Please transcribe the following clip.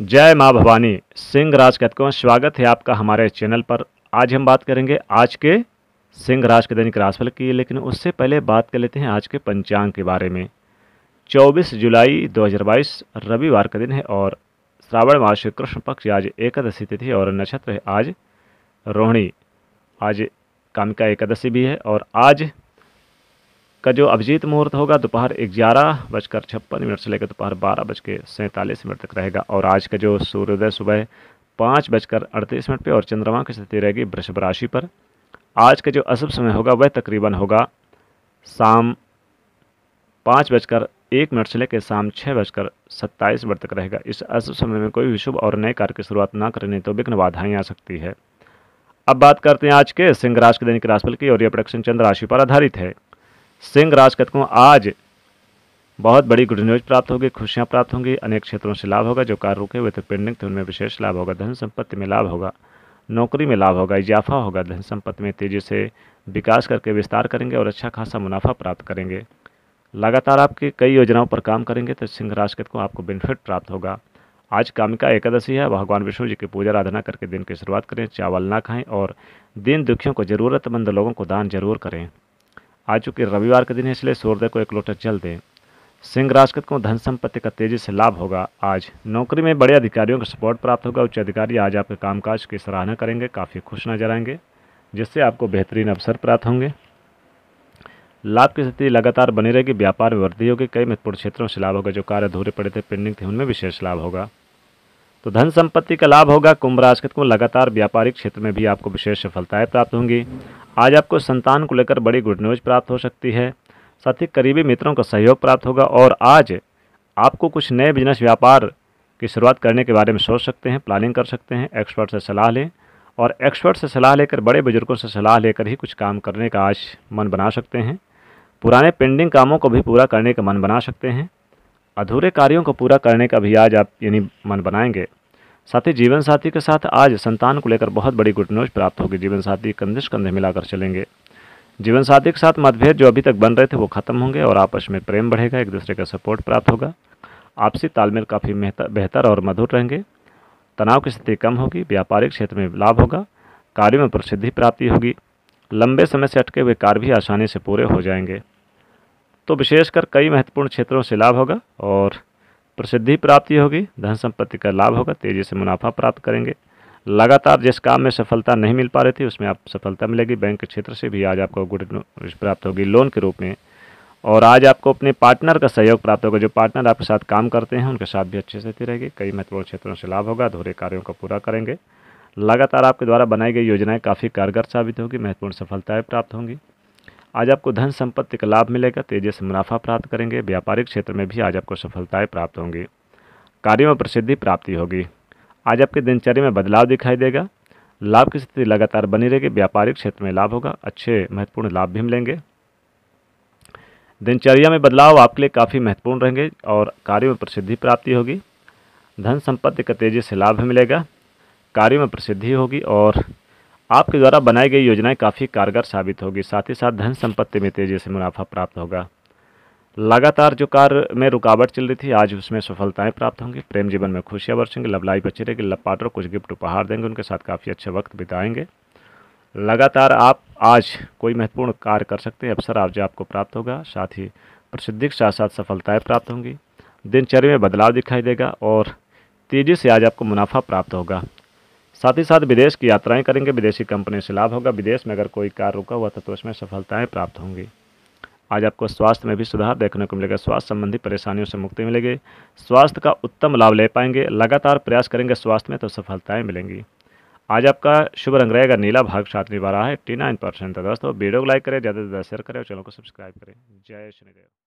जय माँ भवानी सिंह राज कहते स्वागत है आपका हमारे चैनल पर आज हम बात करेंगे आज के सिंह राज के दैनिक राशिफल की लेकिन उससे पहले बात कर लेते हैं आज के पंचांग के बारे में 24 जुलाई 2022 रविवार का दिन है और श्रावण मास कृष्ण पक्ष आज एकादशी तिथि और नक्षत्र है आज रोहिणी आज कामिका एकादशी भी है और आज का जो अभिजीत मुहूर्त होगा दोपहर ग्यारह बजकर छप्पन मिनट से लेकर दोपहर बारह बज के सैंतालीस मिनट तक रहेगा और आज का जो सूर्योदय सुबह पाँच बजकर अड़तीस मिनट पर और चंद्रमा की स्थिति रहेगी वृषभ राशि पर आज का जो अशुभ समय होगा वह तकरीबन होगा शाम पाँच बजकर एक मिनट से लेकर शाम छः बजकर सत्ताईस मिनट तक रहेगा इस अशुभ समय में कोई भी शुभ और नए कार्य की शुरुआत ना करने तो विघ्न बाधाएँ आ सकती है अब बात करते हैं आज के सिंह राशि के दैनिक राशिफल की और यह प्रोडक्शन चंद्र राशि पर आधारित है सिंह राजकत को आज बहुत बड़ी गुड न्यूज प्राप्त होगी खुशियाँ प्राप्त होंगी अनेक क्षेत्रों से लाभ होगा जो कार्य रुके हुए थे पेंडिंग थे उनमें विशेष लाभ होगा धन संपत्ति में लाभ होगा नौकरी में लाभ होगा इजाफा होगा धन संपत्ति में तेज़ी से विकास करके विस्तार करेंगे और अच्छा खासा मुनाफा प्राप्त करेंगे लगातार आपकी कई योजनाओं पर काम करेंगे तो सिंह राशकत को आपको बेनिफिट प्राप्त होगा आज कामिका एकादशी है भगवान विष्णु जी की पूजा आराधना करके दिन की शुरुआत करें चावल ना खाएं और दिन दुखियों को ज़रूरतमंद लोगों को दान जरूर करें आज चूंकि रविवार के दिन है इसलिए सूर्योदय को एक लोटा जल दें सिंह राजकत को धन संपत्ति का तेजी से लाभ होगा आज नौकरी में बड़े अधिकारियों का सपोर्ट प्राप्त होगा उच्च अधिकारी आज आपके कामकाज की सराहना करेंगे काफ़ी खुश नजर आएंगे जिससे आपको बेहतरीन अवसर प्राप्त होंगे लाभ की स्थिति लगातार बनी रहेगी व्यापार में वृद्धि होगी कई महत्वपूर्ण क्षेत्रों से लाभ होगा जो कार्य अधूरे पड़े थे पेंडिंग थे उनमें विशेष लाभ होगा तो धन संपत्ति का लाभ होगा कुंभ राशि को तो लगातार व्यापारिक क्षेत्र में भी आपको विशेष सफलताएं प्राप्त होंगी आज आपको संतान को लेकर बड़ी गुड न्यूज प्राप्त हो सकती है साथ ही करीबी मित्रों का सहयोग प्राप्त होगा और आज आपको कुछ नए बिजनेस व्यापार की शुरुआत करने के बारे में सोच सकते हैं प्लानिंग कर सकते हैं एक्सपर्ट से सलाह लें और एक्सपर्ट से सलाह लेकर बड़े बुजुर्गों से सलाह लेकर ही कुछ काम करने का आज मन बना सकते हैं पुराने पेंडिंग कामों को भी पूरा करने का मन बना सकते हैं अधूरे कार्यों को पूरा करने का भी आज आप यानी मन बनाएंगे साथ ही जीवन साथी के साथ आज संतान को लेकर बहुत बड़ी गुड न्यूज प्राप्त होगी जीवन साथी कंधे कंधे मिलाकर चलेंगे जीवन साथी के साथ मतभेद जो अभी तक बन रहे थे वो खत्म होंगे और आपस में प्रेम बढ़ेगा एक दूसरे का सपोर्ट प्राप्त होगा आपसी तालमेल काफ़ी बेहतर और मधुर रहेंगे तनाव की स्थिति कम होगी व्यापारिक क्षेत्र में लाभ होगा कार्यों में प्रसिद्धि प्राप्ति होगी लंबे समय से अटके हुए कार्य भी आसानी से पूरे हो जाएंगे तो विशेषकर कई महत्वपूर्ण क्षेत्रों से लाभ होगा और प्रसिद्धि प्राप्ति होगी धन संपत्ति का लाभ होगा तेज़ी से मुनाफा प्राप्त करेंगे लगातार जिस काम में सफलता नहीं मिल पा रही थी उसमें आप सफलता मिलेगी बैंक के क्षेत्र से भी आज आपको गुड प्राप्त होगी लोन के रूप में और आज आपको अपने पार्टनर का सहयोग प्राप्त होगा जो पार्टनर आपके साथ काम करते हैं उनके साथ भी अच्छी स्थिति रहेगी कई महत्वपूर्ण क्षेत्रों से लाभ होगा अधूरे कार्यों को पूरा करेंगे लगातार आपके द्वारा बनाई गई योजनाएं काफ़ी कारगर साबित होगी महत्वपूर्ण सफलताएं प्राप्त होंगी आज आपको धन संपत्ति का लाभ मिलेगा तेजी से मुनाफा प्राप्त करेंगे व्यापारिक क्षेत्र में भी आज आपको सफलताएँ प्राप्त होंगी कार्यों में प्रसिद्धि प्राप्ति होगी आज आपके दिनचर्या में बदलाव दिखाई देगा लाभ की स्थिति लगातार बनी रहेगी व्यापारिक क्षेत्र में लाभ होगा अच्छे महत्वपूर्ण लाभ भी मिलेंगे दिनचर्या में बदलाव आपके लिए काफ़ी महत्वपूर्ण रहेंगे और कार्यों में प्रसिद्धि प्राप्ति होगी धन संपत्ति का तेजी से लाभ मिलेगा कार्यों में प्रसिद्धि होगी और आपके द्वारा बनाई गई योजनाएं काफ़ी कारगर साबित होगी साथ ही साथ धन संपत्ति में तेज़ी से मुनाफा प्राप्त होगा लगातार जो कार्य में रुकावट चल रही थी आज उसमें सफलताएं प्राप्त होंगी प्रेम जीवन में खुशियां बरसेंगे लव लाइफ अच्छी रहेगी लव पार्टनर कुछ गिफ्ट उपहार देंगे उनके साथ काफ़ी अच्छे वक्त बिताएंगे लगातार आप आज कोई महत्वपूर्ण कार्य कर सकते हैं अवसर आज आपको प्राप्त होगा साथ ही प्रसिद्धि के साथ साथ सफलताएँ प्राप्त होंगी दिनचर्या में बदलाव दिखाई देगा और तेज़ी से आज आपको मुनाफा प्राप्त होगा साथ ही साथ विदेश की यात्राएं करेंगे विदेशी कंपनियों से लाभ होगा विदेश में अगर कोई कार्य रुका हुआ था तो उसमें सफलताएँ प्राप्त होंगी आज आपको स्वास्थ्य में भी सुधार देखने को मिलेगा स्वास्थ्य संबंधी परेशानियों से मुक्ति मिलेगी स्वास्थ्य का उत्तम लाभ ले पाएंगे लगातार प्रयास करेंगे स्वास्थ्य में तो सफलताएँ मिलेंगी आज आपका शुभ रंग रहेगा नीला भाग साथ निभा रहा है एट्टी नाइन परसेंट दोस्तों वीडियो को लाइक करें ज़्यादा से ज़्यादा शेयर करें और चैनल को सब्सक्राइब करें जय श्री देव